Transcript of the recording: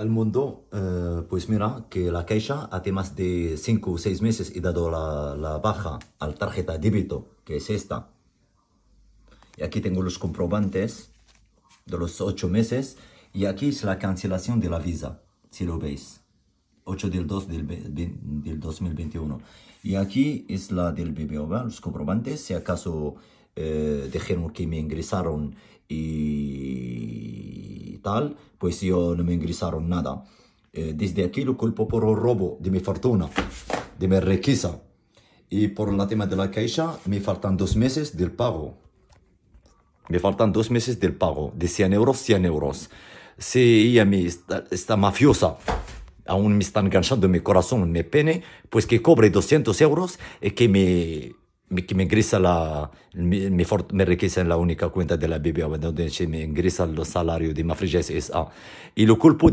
Al mundo, eh, pues mira que la Caixa hace más de 5 o 6 meses y dado la, baja al tarjeta de débito, que es esta. Y aquí tengo los comprobantes de los 8 meses. Y aquí es la cancelación de la visa, si lo veis. 8 del 2 del, 2021. Y aquí es la del BBVA, los comprobantes. Si acaso eh, que me ingresaron y tal, pues yo no me ingresaron nada. Eh, desde aquí lo culpo por el robo de mi fortuna, de mi riqueza. Y por la tema de la caixa, me faltan dos meses del pago. Me faltan dos meses del pago, de 100 euros, 100 euros. Si ella me está, mafiosa, aún me está enganchando mi corazón, me pene, pues que cobre 200 euros y eh, que me mi ingressa la mi, mi, mi enrichisse la unica cuenta della Bibbia, quando dice mi ingressa lo salario di Mafriges SA. E lo colpo